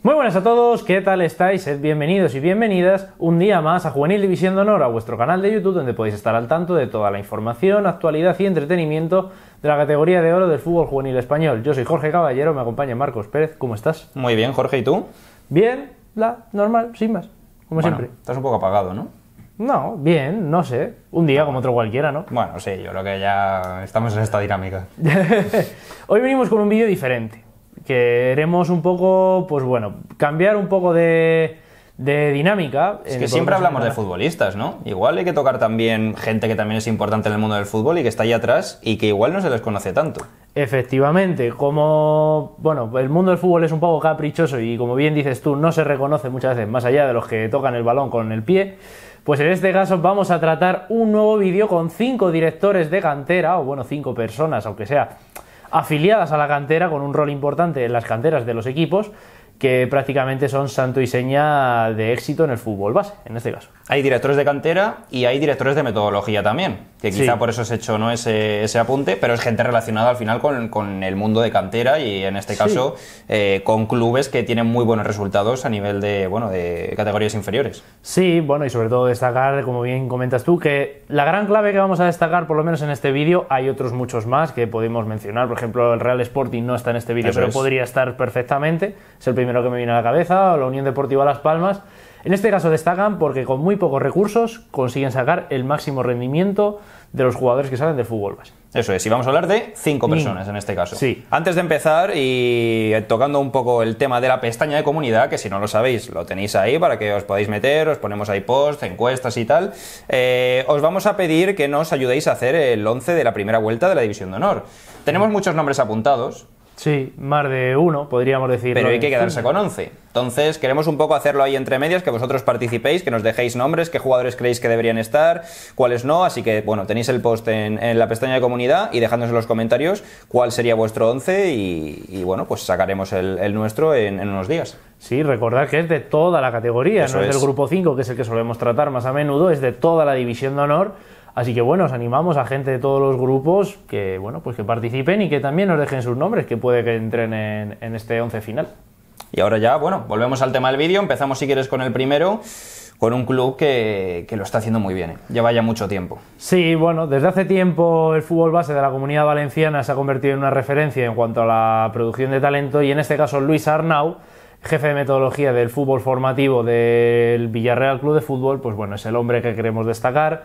Muy buenas a todos, ¿qué tal estáis? Sed bienvenidos y bienvenidas un día más a Juvenil División de Honor, a vuestro canal de YouTube, donde podéis estar al tanto de toda la información, actualidad y entretenimiento de la categoría de oro del fútbol juvenil español. Yo soy Jorge Caballero, me acompaña Marcos Pérez, ¿cómo estás? Muy bien, Jorge, ¿y tú? Bien, la normal, sin más, como siempre. Estás un poco apagado, ¿no? No, bien, no sé. Un día como otro cualquiera, ¿no? Bueno, sí, yo creo que ya estamos en esta dinámica. Hoy venimos con un vídeo diferente queremos un poco, pues bueno, cambiar un poco de, dinámica. Es que siempre hablamos de futbolistas, ¿no? Igual hay que tocar también gente que también es importante en el mundo del fútbol y que está ahí atrás y que igual no se les conoce tanto. Efectivamente, como bueno, el mundo del fútbol es un poco caprichoso y como bien dices tú, no se reconoce muchas veces más allá de los que tocan el balón con el pie. Pues en este caso vamos a tratar un nuevo vídeo con cinco directores de cantera, o bueno, cinco personas, aunque sea afiliadas a la cantera con un rol importante en las canteras de los equipos que prácticamente son santo y seña de éxito en el fútbol base, en este caso. Hay directores de cantera y hay directores de metodología también, que quizá por eso se hecho ¿no? ese, ese apunte, pero es gente relacionada al final con, el mundo de cantera y en este caso eh, con clubes que tienen muy buenos resultados a nivel de, bueno, de categorías inferiores. Sí, bueno, y sobre todo destacar, como bien comentas tú, que la gran clave que vamos a destacar, por lo menos en este vídeo, hay otros muchos más que podemos mencionar, por ejemplo, el Real Sporting no está en este vídeo, pero podría estar perfectamente, es el primero que me viene a la cabeza, o la Unión Deportiva Las Palmas. En este caso destacan porque con muy pocos recursos consiguen sacar el máximo rendimiento de los jugadores que salen del fútbol base. Eso es, y vamos a hablar de cinco personas en este caso. Sí. Antes de empezar y tocando un poco el tema de la pestaña de comunidad, que si no lo sabéis, lo tenéis ahí para que os podáis meter, os ponemos ahí posts, encuestas y tal, eh, os vamos a pedir que nos ayudéis a hacer el 11 de la primera vuelta de la División de Honor. Tenemos muchos nombres apuntados, Sí, más de uno, podríamos decir. Pero hay que quedarse con 11. Entonces, queremos un poco hacerlo ahí entre medias, que vosotros participéis, que nos dejéis nombres, qué jugadores creéis que deberían estar, cuáles no. Así que, bueno, tenéis el post en, la pestaña de comunidad y dejadnos en los comentarios cuál sería vuestro 11 y, bueno, pues sacaremos el, nuestro en, unos días. Sí, recordad que es de toda la categoría, no es del grupo 5, que es el que solemos tratar más a menudo, es de toda la división de honor Así que bueno, os animamos a gente de todos los grupos que bueno, pues que participen y que también nos dejen sus nombres, que puede que entren en, este 11 final. Y ahora ya, bueno, volvemos al tema del vídeo, empezamos si quieres con el primero con un club que, que, lo está haciendo muy bien. ya ¿eh? Lleva ya mucho tiempo. Sí, bueno, desde hace tiempo el fútbol base de la comunidad valenciana se ha convertido en una referencia en cuanto a la producción de talento y en este caso Luis Arnau, jefe de metodología del fútbol formativo del Villarreal Club de Fútbol, pues bueno, es el hombre que queremos destacar.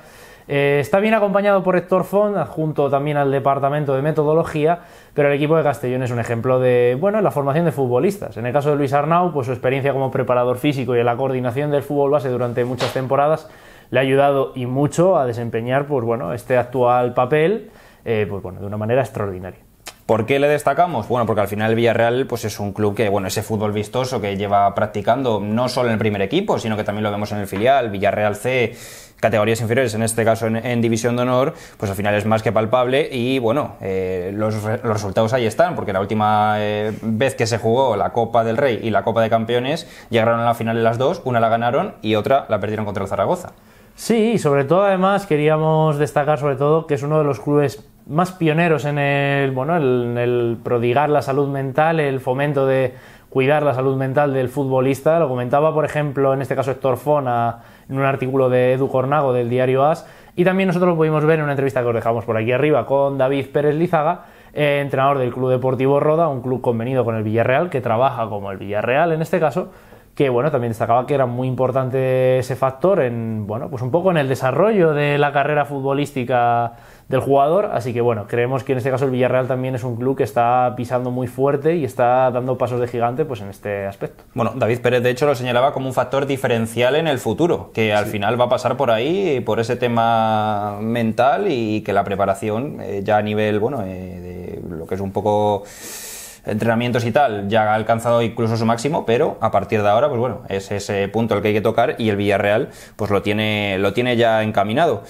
Eh, está bien acompañado por Héctor Font, junto también al departamento de metodología, pero el equipo de Castellón es un ejemplo de, bueno, la formación de futbolistas. En el caso de Luis Arnau, pues su experiencia como preparador físico y en la coordinación del fútbol base durante muchas temporadas le ha ayudado y mucho a desempeñar, pues bueno, este actual papel, eh, pues bueno, de una manera extraordinaria. ¿Por qué le destacamos? Bueno, porque al final el Villarreal pues es un club que, bueno, ese fútbol vistoso que lleva practicando no solo en el primer equipo, sino que también lo vemos en el filial, Villarreal C, categorías inferiores, en este caso en, División de Honor, pues al final es más que palpable y bueno, eh, los, resultados ahí están, porque la última eh, vez que se jugó la Copa del Rey y la Copa de Campeones, llegaron a la final de las dos, una la ganaron y otra la perdieron contra el Zaragoza. Sí, y sobre todo además queríamos destacar sobre todo que es uno de los clubes más pioneros en el, bueno, en el prodigar la salud mental, el fomento de cuidar la salud mental del futbolista. Lo comentaba, por ejemplo, en este caso Héctor Fona, en un artículo de Edu Cornago del diario AS. Y también nosotros lo pudimos ver en una entrevista que os dejamos por aquí arriba con David Pérez Lizaga, eh, entrenador del Club Deportivo Roda, un club convenido con el Villarreal, que trabaja como el Villarreal en este caso. Que bueno, también destacaba que era muy importante ese factor en, bueno, pues un poco en el desarrollo de la carrera futbolística del jugador. Así que bueno, creemos que en este caso el Villarreal también es un club que está pisando muy fuerte y está dando pasos de gigante pues, en este aspecto. Bueno, David Pérez de hecho lo señalaba como un factor diferencial en el futuro, que al final va a pasar por ahí, por ese tema mental y que la preparación eh, ya a nivel, bueno, eh, de lo que es un poco entrenamientos y tal, ya ha alcanzado incluso su máximo, pero a partir de ahora, pues bueno, es ese punto al que hay que tocar y el Villarreal pues lo tiene, lo tiene ya encaminado.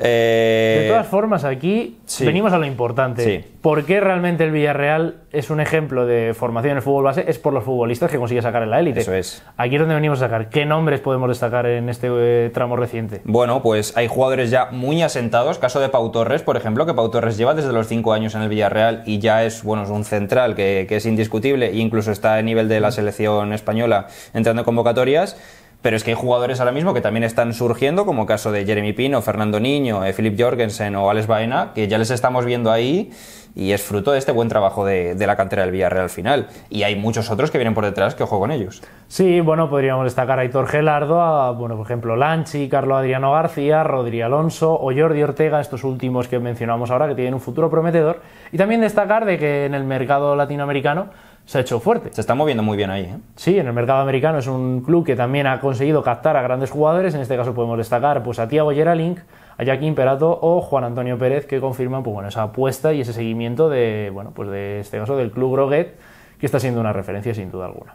Eh, de todas formas, aquí venimos a lo importante. ¿Por qué realmente el Villarreal es un ejemplo de formación en el fútbol base? Es por los futbolistas que consigue sacar en la élite. Eso es. Aquí es donde venimos a sacar. ¿Qué nombres podemos destacar en este eh, tramo reciente? Bueno, pues hay jugadores ya muy asentados. Caso de Pau Torres, por ejemplo, que Pau Torres lleva desde los cinco años en el Villarreal y ya es, bueno, es un central que, es indiscutible e incluso está a nivel de la selección española entrando en convocatorias pero es que hay jugadores ahora mismo que también están surgiendo, como el caso de Jeremy Pino, Fernando Niño, eh, Philip Jorgensen o Alex Baena, que ya les estamos viendo ahí y es fruto de este buen trabajo de, la cantera del Villarreal final. Y hay muchos otros que vienen por detrás que ojo con ellos. Sí, bueno, podríamos destacar a Hitor Gelardo, a, bueno, por ejemplo, Lanchi, Carlo Adriano García, Rodri Alonso o Jordi Ortega, estos últimos que mencionamos ahora, que tienen un futuro prometedor. Y también destacar de que en el mercado latinoamericano se ha hecho fuerte. Se está moviendo muy bien ahí. ¿eh? Sí, en el mercado americano es un club que también ha conseguido captar a grandes jugadores. En este caso podemos destacar pues, a Tiago Yeralink, a Jackie Imperato o Juan Antonio Pérez, que confirman pues, bueno, esa apuesta y ese seguimiento de, bueno, pues de este caso del club Groguet, que está siendo una referencia sin duda alguna.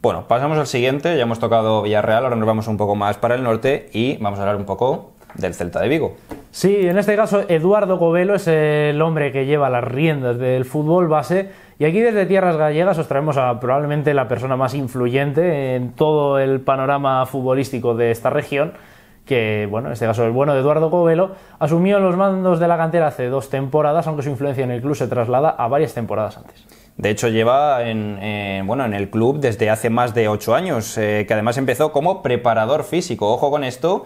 Bueno, pasamos al siguiente. Ya hemos tocado Villarreal, ahora nos vamos un poco más para el norte y vamos a hablar un poco del Celta de Vigo. Sí, en este caso Eduardo Gobelo es el hombre que lleva las riendas del fútbol base y aquí desde Tierras Gallegas os traemos a probablemente la persona más influyente en todo el panorama futbolístico de esta región que, bueno, en este caso el bueno de Eduardo Gobelo asumió los mandos de la cantera hace dos temporadas, aunque su influencia en el club se traslada a varias temporadas antes. De hecho, lleva en, eh, bueno, en el club desde hace más de ocho años, eh, que además empezó como preparador físico. Ojo con esto,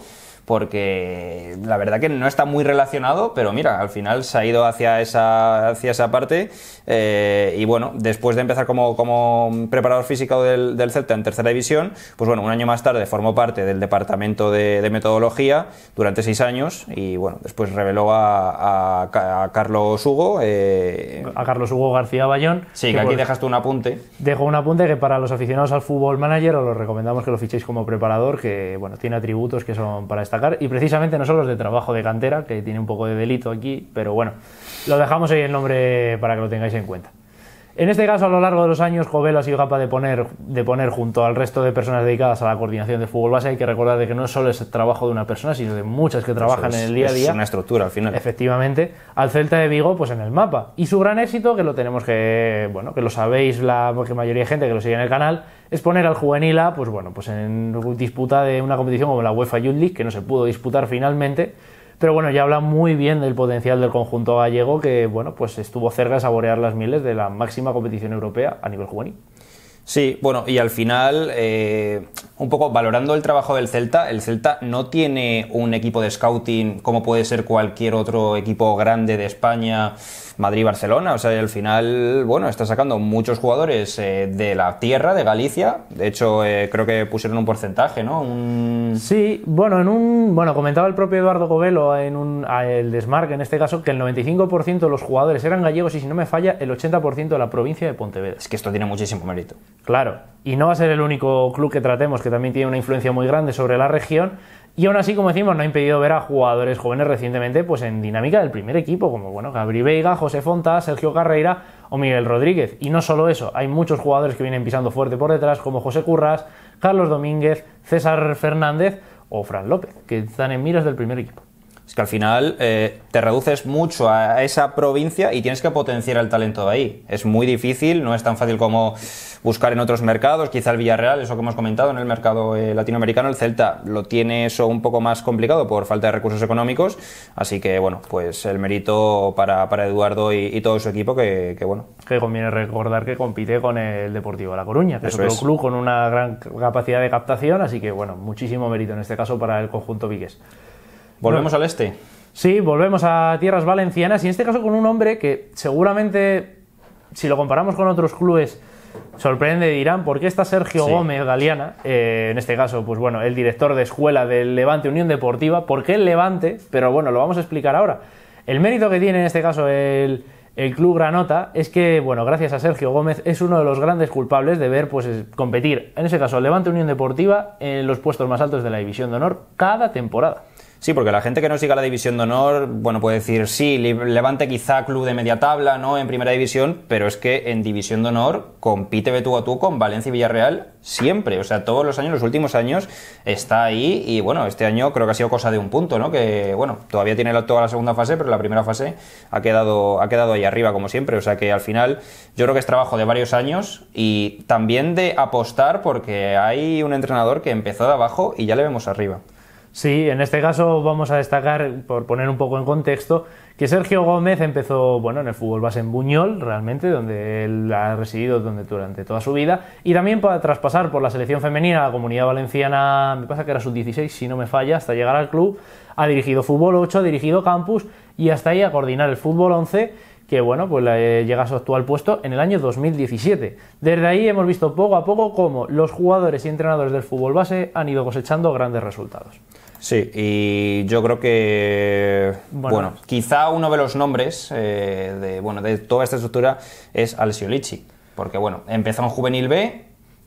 porque la verdad que no está muy relacionado, pero mira, al final se ha ido hacia esa, hacia esa parte. Eh, y bueno, después de empezar como, como preparador físico del, del, Celta en tercera división, pues bueno, un año más tarde formó parte del departamento de, metodología durante seis años y bueno, después reveló a, a, Carlos Hugo. Eh, a Carlos Hugo García Bayón. Sí, que, aquí dejaste dejas tú un apunte. Dejo un apunte que para los aficionados al fútbol manager os lo recomendamos que lo fichéis como preparador, que bueno, tiene atributos que son para esta y precisamente no solo es de trabajo de cantera, que tiene un poco de delito aquí, pero bueno, lo dejamos ahí el nombre para que lo tengáis en cuenta. En este caso, a lo largo de los años, Covelo ha sido capaz de poner, de poner junto al resto de personas dedicadas a la coordinación de fútbol base. Hay que recordar de que no solo es el trabajo de una persona, sino de muchas que trabajan en el día a día. Es una estructura al final. Efectivamente, al Celta de Vigo, pues en el mapa. Y su gran éxito, que lo tenemos que, bueno, que lo sabéis la mayoría de gente que lo sigue en el canal, es poner al juvenil A, pues bueno, pues en disputa de una competición como la UEFA Youth League, que no se pudo disputar finalmente, pero bueno, ya habla muy bien del potencial del conjunto gallego, que bueno, pues estuvo cerca de saborear las miles de la máxima competición europea a nivel juvenil. Sí, bueno, y al final, eh, un poco valorando el trabajo del Celta, el Celta no tiene un equipo de scouting como puede ser cualquier otro equipo grande de España Madrid-Barcelona. O sea, al final, bueno, está sacando muchos jugadores eh, de la tierra, de Galicia. De hecho, eh, creo que pusieron un porcentaje, ¿no? Un... Sí, bueno, en un, bueno, comentaba el propio Eduardo Govelo en un, el Desmarque, en este caso, que el 95% de los jugadores eran gallegos y, si no me falla, el 80% de la provincia de Pontevedra. Es que esto tiene muchísimo mérito. Claro, y no va a ser el único club que tratemos, que también tiene una influencia muy grande sobre la región. Y aún así, como decimos, no ha impedido ver a jugadores jóvenes recientemente pues en dinámica del primer equipo, como bueno, Gabri Veiga, José Fonta, Sergio Carreira o Miguel Rodríguez. Y no solo eso, hay muchos jugadores que vienen pisando fuerte por detrás, como José Curras, Carlos Domínguez, César Fernández o Fran López, que están en miras del primer equipo. Es que al final eh, te reduces mucho a esa provincia y tienes que potenciar el talento de ahí. Es muy difícil, no es tan fácil como buscar en otros mercados, quizá el Villarreal, eso que hemos comentado, en el mercado eh, latinoamericano, el Celta lo tiene eso un poco más complicado por falta de recursos económicos, así que bueno, pues el mérito para, Eduardo y, todo su equipo que, bueno. Que conviene recordar que compite con el Deportivo La Coruña, que es otro club con una gran capacidad de captación, así que bueno, muchísimo mérito en este caso para el conjunto Vigues Volvemos al este. Sí, volvemos a tierras valencianas y en este caso con un hombre que seguramente, si lo comparamos con otros clubes, Sorprende, dirán, ¿por qué está Sergio Gómez Galeana? Eh, en este caso, pues bueno, el director de escuela del Levante Unión Deportiva. ¿Por qué el Levante? Pero bueno, lo vamos a explicar ahora. El mérito que tiene en este caso el, club Granota es que, bueno, gracias a Sergio Gómez es uno de los grandes culpables de ver pues competir, en ese caso, el Levante Unión Deportiva en los puestos más altos de la División de Honor cada temporada. Sí, porque la gente que no siga la división de honor, bueno, puede decir, sí, Levante quizá club de media tabla, ¿no? En primera división, pero es que en división de honor compite de tú a tú con Valencia y Villarreal siempre. O sea, todos los años, los últimos años, está ahí y bueno, este año creo que ha sido cosa de un punto, ¿no? Que bueno, todavía tiene toda la segunda fase, pero la primera fase ha quedado, ha quedado ahí arriba, como siempre. O sea que al final yo creo que es trabajo de varios años y también de apostar porque hay un entrenador que empezó de abajo y ya le vemos arriba. Sí, en este caso vamos a destacar, por poner un poco en contexto, que Sergio Gómez empezó bueno, en el fútbol base en Buñol, realmente, donde él ha residido durante toda su vida, y también para traspasar por la selección femenina a la comunidad valenciana, me pasa que era sub-16, si no me falla, hasta llegar al club, ha dirigido fútbol 8, ha dirigido campus y hasta ahí a coordinar el fútbol 11 que bueno, pues llega a su actual puesto en el año 2017. Desde ahí hemos visto poco a poco cómo los jugadores y entrenadores del fútbol base han ido cosechando grandes resultados. Sí, y yo creo que, bueno, quizá uno de los nombres eh, de, bueno, de toda esta estructura es Alessio porque bueno, empezó en Juvenil B,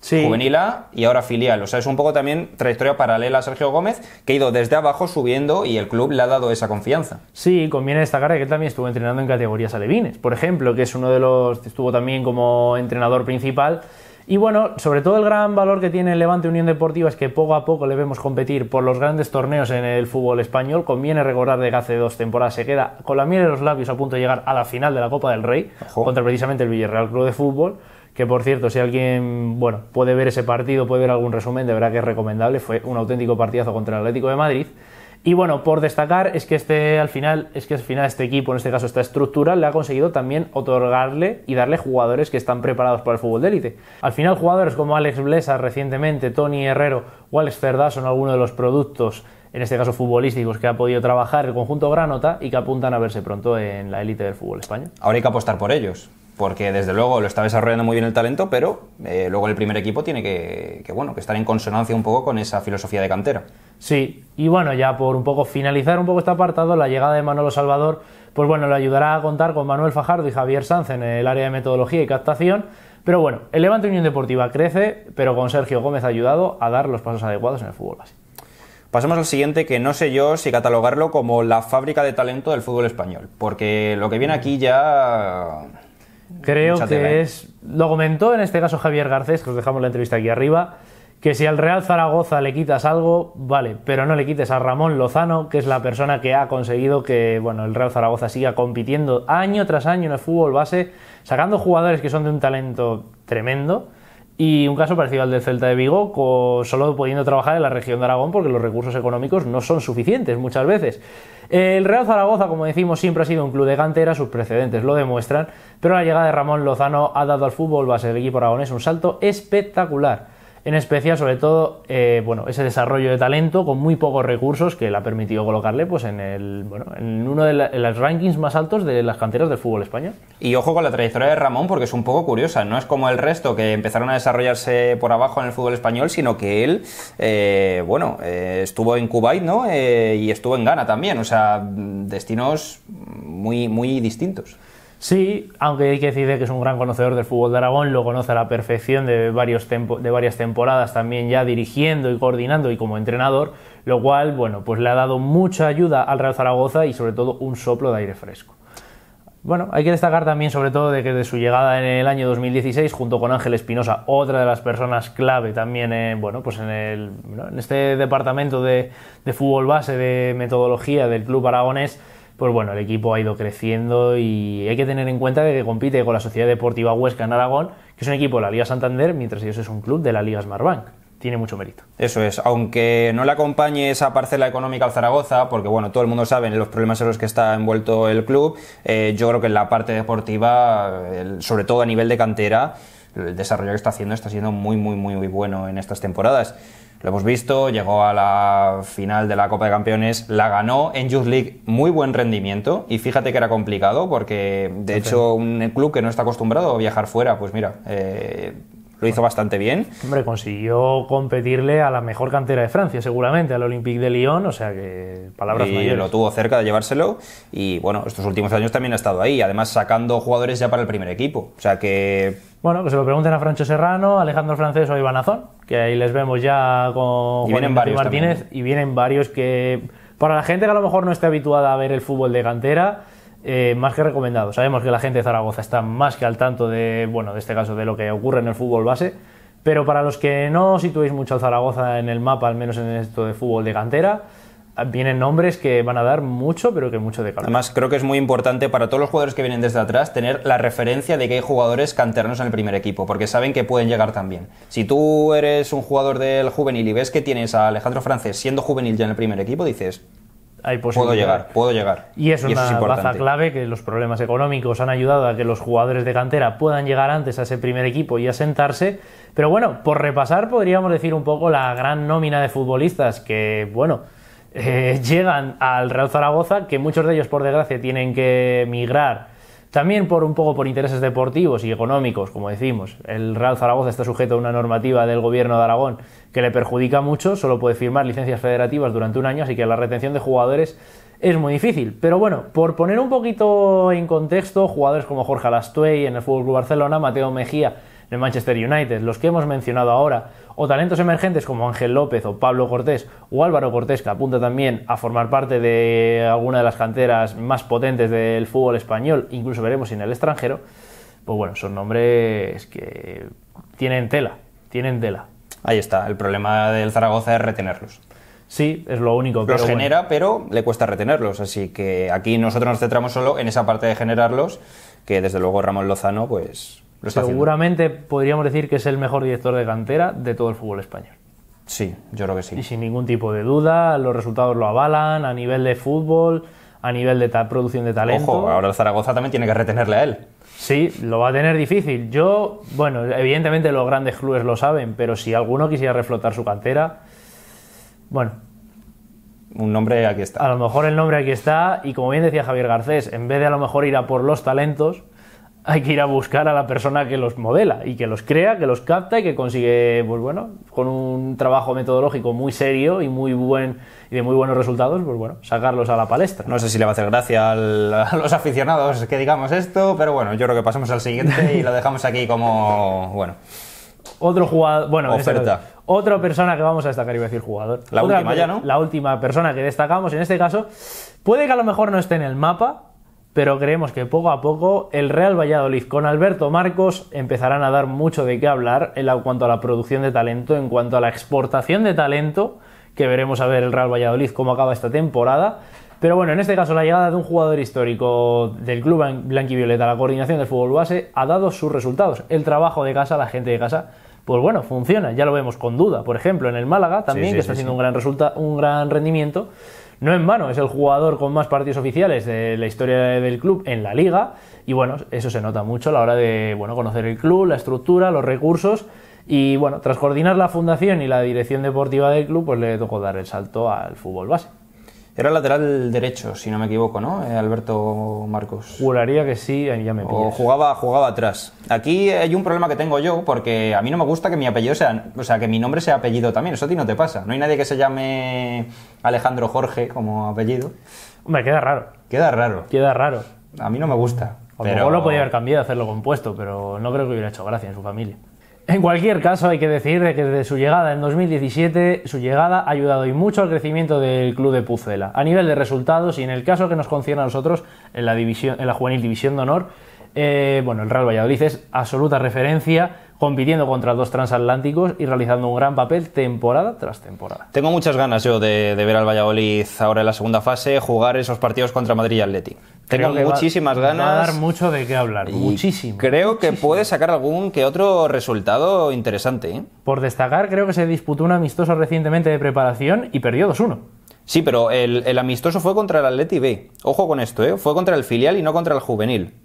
Juvenil A y ahora filial. O sea, es un poco también trayectoria paralela a Sergio Gómez, que ha ido desde abajo subiendo y el club le ha dado esa confianza. Sí, conviene destacar que él también estuvo entrenando en categorías alevines, por ejemplo, que es uno de los, estuvo también como entrenador principal y bueno, sobre todo el gran valor que tiene el Levante Unión Deportiva es que poco a poco le vemos competir por los grandes torneos en el fútbol español. Conviene recordar de que hace dos temporadas se queda con la miel en los labios a punto de llegar a la final de la Copa del Rey contra precisamente el Villarreal Club de Fútbol. Que por cierto, si alguien bueno, puede ver ese partido, puede ver algún resumen, de verdad que es recomendable. Fue un auténtico partidazo contra el Atlético de Madrid. Y bueno, por destacar es que este al final, es que al final este equipo, en este caso esta estructura, le ha conseguido también otorgarle y darle jugadores que están preparados para el fútbol de élite. Al final jugadores como Alex Blesa recientemente, Tony Herrero o Alex Cerdá son algunos de los productos en este caso futbolísticos, que ha podido trabajar el conjunto Granota y que apuntan a verse pronto en la élite del fútbol español. Ahora hay que apostar por ellos porque desde luego lo está desarrollando muy bien el talento, pero eh, luego el primer equipo tiene que, bueno, que estar en consonancia un poco con esa filosofía de cantera. Sí, y bueno, ya por un poco finalizar un poco este apartado, la llegada de Manolo Salvador, pues bueno, le ayudará a contar con Manuel Fajardo y Javier Sanz en el área de metodología y captación. Pero bueno, el Levante Unión Deportiva crece, pero con Sergio Gómez ha ayudado a dar los pasos adecuados en el fútbol base. Pasemos al siguiente, que no sé yo si catalogarlo como la fábrica de talento del fútbol español, porque lo que viene aquí ya Creo que ¿eh? es. Lo comentó en este caso Javier Garcés, que os dejamos la entrevista aquí arriba, que si al Real Zaragoza le quitas algo, vale, pero no le quites a Ramón Lozano, que es la persona que ha conseguido que bueno, el Real Zaragoza siga compitiendo año tras año en el fútbol base, sacando jugadores que son de un talento tremendo y un caso parecido al del Celta de Vigo, solo pudiendo trabajar en la región de Aragón porque los recursos económicos no son suficientes muchas veces. El Real Zaragoza, como decimos, siempre ha sido un club de cantera, sus precedentes lo demuestran, pero la llegada de Ramón Lozano ha dado al fútbol base del equipo aragonés un salto espectacular en especial sobre todo eh, bueno, ese desarrollo de talento con muy pocos recursos que le ha permitido colocarle pues, en, el, bueno, en uno de los rankings más altos de las canteras del fútbol español. Y ojo con la trayectoria de Ramón porque es un poco curiosa, no es como el resto que empezaron a desarrollarse por abajo en el fútbol español, sino que él eh, bueno, eh, estuvo en Kuwait ¿no? y estuvo en Ghana también, o sea, destinos muy, muy distintos. Sí, aunque hay que decir que es un gran conocedor del fútbol de Aragón, lo conoce a la perfección de, varios de varias temporadas también ya dirigiendo y coordinando y como entrenador, lo cual, bueno, pues le ha dado mucha ayuda al Real Zaragoza y sobre todo un soplo de aire fresco. Bueno, hay que destacar también sobre todo de que de su llegada en el año 2016, junto con Ángel Espinosa, otra de las personas clave también bueno, pues en, este departamento de, de fútbol base de metodología del club aragonés, pues bueno, el equipo ha ido creciendo y hay que tener en cuenta que compite con la Sociedad Deportiva Huesca en Aragón, que es un equipo de la Liga Santander, mientras ellos es un club de la Liga Smartbank tiene mucho mérito. Eso es, aunque no le acompañe esa parcela económica al Zaragoza, porque bueno, todo el mundo sabe los problemas en los que está envuelto el club, eh, yo creo que en la parte deportiva, sobre todo a nivel de cantera, el desarrollo que está haciendo está siendo muy, muy, muy, muy bueno en estas temporadas. Lo hemos visto, llegó a la final de la Copa de Campeones, la ganó en Youth League, muy buen rendimiento y fíjate que era complicado porque de hecho un club que no está acostumbrado a viajar fuera, pues mira, eh, lo hizo bastante bien. Hombre, consiguió competirle a la mejor cantera de Francia, seguramente, al Olympique de Lyon, o sea que palabras y lo tuvo cerca de llevárselo y bueno, estos últimos años también ha estado ahí, además sacando jugadores ya para el primer equipo, o sea que... Bueno, que se lo pregunten a Francho Serrano, Alejandro Francés o a Iván Azón, que ahí les vemos ya con y Martínez y vienen varios que para la gente que a lo mejor no esté habituada a ver el fútbol de cantera eh, más que recomendado. Sabemos que la gente de Zaragoza está más que al tanto de, bueno, de este caso, de lo que ocurre en el fútbol base, pero para los que no situéis mucho al Zaragoza en el mapa, al menos en esto de fútbol de cantera, ah, vienen nombres que van a dar mucho, pero que mucho de calor. Además, creo que es muy importante para todos los jugadores que vienen desde atrás tener la referencia de que hay jugadores canternos en el primer equipo, porque saben que pueden llegar también. Si tú eres un jugador del juvenil y ves que tienes a Alejandro Francés siendo juvenil ya en el primer equipo, dices, puedo llegar, puedo llegar. Y es una baza clave que los problemas económicos han ayudado a que los jugadores de cantera puedan llegar antes a ese primer equipo y asentarse. Pero bueno, por repasar podríamos decir un poco la gran nómina de futbolistas que, bueno, eh, llegan al Real Zaragoza, que muchos de ellos por desgracia tienen que migrar también por un poco por intereses deportivos y económicos, como decimos. El Real Zaragoza está sujeto a una normativa del gobierno de Aragón que le perjudica mucho, solo puede firmar licencias federativas durante un año, así que la retención de jugadores es muy difícil. Pero bueno, por poner un poquito en contexto, jugadores como Jorge Alastuey en el FC Barcelona, Mateo Mejía en el Manchester United, los que hemos mencionado ahora, o talentos emergentes como Ángel López o Pablo Cortés o Álvaro Cortés, que apunta también a formar parte de alguna de las canteras más potentes del fútbol español, incluso veremos en el extranjero, pues bueno, son nombres que tienen tela, tienen tela. Ahí está, el problema del Zaragoza es retenerlos. Sí, es lo único. que Los genera, pero le cuesta retenerlos. Así que aquí nosotros nos centramos solo en esa parte de generarlos, que desde luego Ramón Lozano, pues Seguramente podríamos decir que es el mejor director de cantera de todo el fútbol español. Sí, yo creo que sí. Y sin ningún tipo de duda, los resultados lo avalan a nivel de fútbol, a nivel de producción de talento. Ojo, ahora el Zaragoza también tiene que retenerle a él. Sí, lo va a tener difícil. Yo, bueno, evidentemente los grandes clubes lo saben, pero si alguno quisiera reflotar su cantera, bueno. Un nombre aquí está. A lo mejor el nombre aquí está, y como bien decía Javier Garcés, en vez de a lo mejor ir a por los talentos, hay que ir a buscar a la persona que los modela y que los crea, que los capta y que consigue, pues bueno, con un trabajo metodológico muy serio y muy buen y de muy buenos resultados, pues bueno, sacarlos a la palestra. No sé si le va a hacer gracia a los aficionados que digamos esto, pero bueno, yo creo que pasamos al siguiente y lo dejamos aquí como bueno. Otro jugador, bueno, otra persona que vamos a destacar, iba a decir jugador. La última ya, ¿no? La última persona que destacamos en este caso, puede que a lo mejor no esté en el mapa, pero creemos que poco a poco el Real Valladolid con Alberto Marcos empezarán a dar mucho de qué hablar en cuanto a la producción de talento, en cuanto a la exportación de talento, que veremos a ver el Real Valladolid cómo acaba esta temporada. Pero bueno, en este caso la llegada de un jugador histórico del club blanquivioleta a la coordinación del fútbol base ha dado sus resultados. El trabajo de casa, la gente de casa, pues bueno, funciona. Ya lo vemos con duda, por ejemplo, en el Málaga también, que está haciendo un, gran resulta un gran rendimiento. No en vano, es el jugador con más partidos oficiales de la historia del club en la liga y bueno, eso se nota mucho a la hora de bueno, conocer el club, la estructura, los recursos y bueno, tras coordinar la fundación y la dirección deportiva del club, pues le tocó dar el salto al fútbol base. Era lateral derecho, si no me equivoco, ¿no? Eh, Alberto Marcos. Juraría que sí, ya me pillas. O jugaba, jugaba atrás. Aquí hay un problema que tengo yo, porque a mí no me gusta que mi apellido sea, o sea, que mi nombre sea apellido también. Eso a ti no te pasa. No hay nadie que se llame Alejandro Jorge como apellido. Hombre, queda raro. Queda raro. Queda raro. A mí no me gusta. O pero... lo podía haber cambiado, hacerlo compuesto, pero no creo que hubiera hecho gracia en su familia. En cualquier caso, hay que decir que desde su llegada en 2017, su llegada ha ayudado y mucho al crecimiento del club de Pucela, a nivel de resultados y en el caso que nos concierne a nosotros, en la, división, en la Juvenil División de Honor, eh, bueno, el Real Valladolid es absoluta referencia compitiendo contra dos transatlánticos y realizando un gran papel temporada tras temporada. Tengo muchas ganas yo de, ver al Valladolid ahora en la segunda fase jugar esos partidos contra Madrid y Atleti. Tengo muchísimas ganas. Va a dar mucho de qué hablar, muchísimo. Creo que puede sacar algún que otro resultado interesante. ¿eh? Por destacar, creo que se disputó un amistoso recientemente de preparación y perdió 2-1. Sí, pero el, amistoso fue contra el Atleti B. Ojo con esto, ¿eh? Fue contra el filial y no contra el juvenil.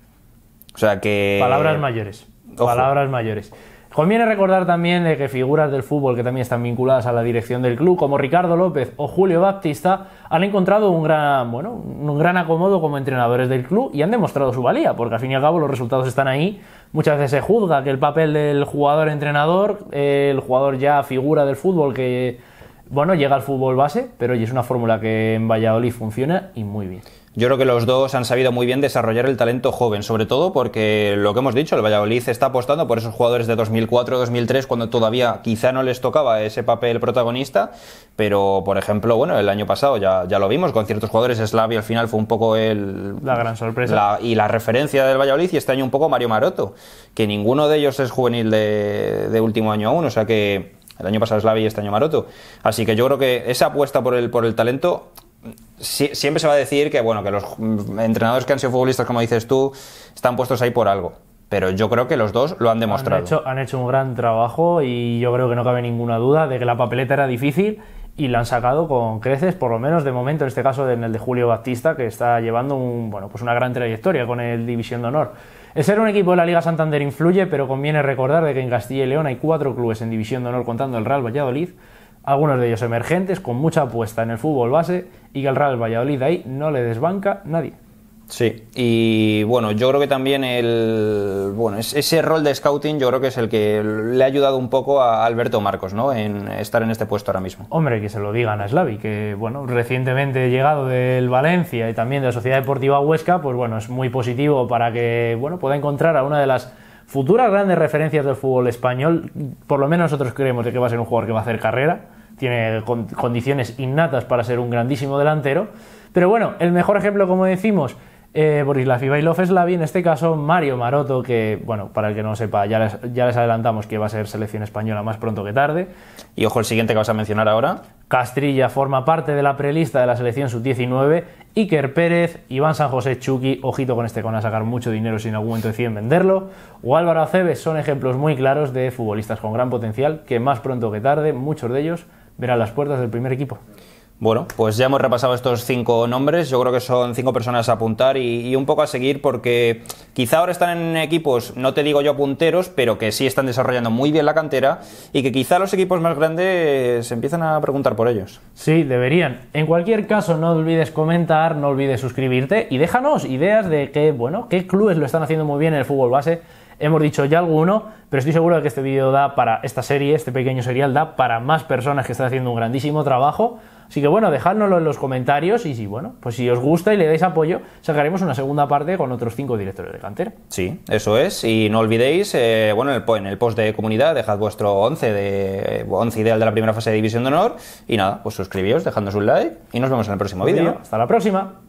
O sea que. Palabras mayores. Palabras mayores. Conviene recordar también de que figuras del fútbol que también están vinculadas a la dirección del club, como Ricardo López o Julio Baptista, han encontrado un gran, bueno, un gran acomodo como entrenadores del club y han demostrado su valía, porque al fin y al cabo los resultados están ahí. Muchas veces se juzga que el papel del jugador-entrenador, el jugador ya figura del fútbol que, bueno, llega al fútbol base, pero es una fórmula que en Valladolid funciona y muy bien. Yo creo que los dos han sabido muy bien desarrollar el talento joven, sobre todo porque lo que hemos dicho, el Valladolid está apostando por esos jugadores de 2004-2003 cuando todavía quizá no les tocaba ese papel protagonista, pero por ejemplo, bueno, el año pasado ya, ya lo vimos con ciertos jugadores, Slavi al final fue un poco el, la gran sorpresa y la referencia del Valladolid y este año un poco Mario Maroto, que ninguno de ellos es juvenil de, último año aún, o sea que el año pasado Slavi y este año Maroto. Así que yo creo que esa apuesta por el, por el talento siempre se va a decir que, bueno, que los entrenadores que han sido futbolistas, como dices tú, están puestos ahí por algo. Pero yo creo que los dos lo han demostrado. Han hecho, un gran trabajo y yo creo que no cabe ninguna duda de que la papeleta era difícil y la han sacado con creces, por lo menos de momento, en este caso en el de Julio Batista, que está llevando un, bueno, pues una gran trayectoria con el División de Honor. El ser un equipo de la Liga Santander influye, pero conviene recordar de que en Castilla y León hay cuatro clubes en División de Honor contando el Real Valladolid algunos de ellos emergentes, con mucha apuesta en el fútbol base y que el Real Valladolid ahí no le desbanca nadie. Sí, y bueno, yo creo que también el bueno, ese rol de scouting yo creo que es el que le ha ayudado un poco a Alberto Marcos, ¿no? En estar en este puesto ahora mismo. Hombre, que se lo digan a Slavi, que bueno, recientemente llegado del Valencia y también de la Sociedad Deportiva Huesca, pues bueno, es muy positivo para que bueno, pueda encontrar a una de las futuras grandes referencias del fútbol español. Por lo menos nosotros creemos de que va a ser un jugador que va a hacer carrera tiene condiciones innatas para ser un grandísimo delantero. Pero bueno, el mejor ejemplo, como decimos, eh, Borislav Ivailov es Lavi, en este caso Mario Maroto, que, bueno, para el que no lo sepa, ya les, ya les, adelantamos que va a ser selección española más pronto que tarde. Y ojo, el siguiente que vas a mencionar ahora. Castrilla forma parte de la prelista de la selección sub-19. Iker Pérez, Iván San José Chucky, ojito con este, con a sacar mucho dinero sin en algún momento deciden venderlo. O Álvaro Aceves son ejemplos muy claros de futbolistas con gran potencial que más pronto que tarde, muchos de ellos, ver a las puertas del primer equipo. Bueno, pues ya hemos repasado estos cinco nombres. Yo creo que son cinco personas a apuntar y, un poco a seguir porque quizá ahora están en equipos, no te digo yo punteros, pero que sí están desarrollando muy bien la cantera y que quizá los equipos más grandes se empiezan a preguntar por ellos. Sí, deberían. En cualquier caso, no olvides comentar, no olvides suscribirte y déjanos ideas de qué, bueno, qué clubes lo están haciendo muy bien en el fútbol base Hemos dicho ya alguno, pero estoy seguro de que este vídeo da para esta serie, este pequeño serial da para más personas que están haciendo un grandísimo trabajo. Así que bueno, dejádnoslo en los comentarios y si bueno, pues si os gusta y le dais apoyo, sacaremos una segunda parte con otros cinco directores de cantera. Sí, eso es. Y no olvidéis, eh, bueno, en el, post de comunidad dejad vuestro 11 de 11 ideal de la primera fase de División de Honor y nada, pues suscribíos, dejadnos un like y nos vemos en el próximo vídeo. Hasta la próxima.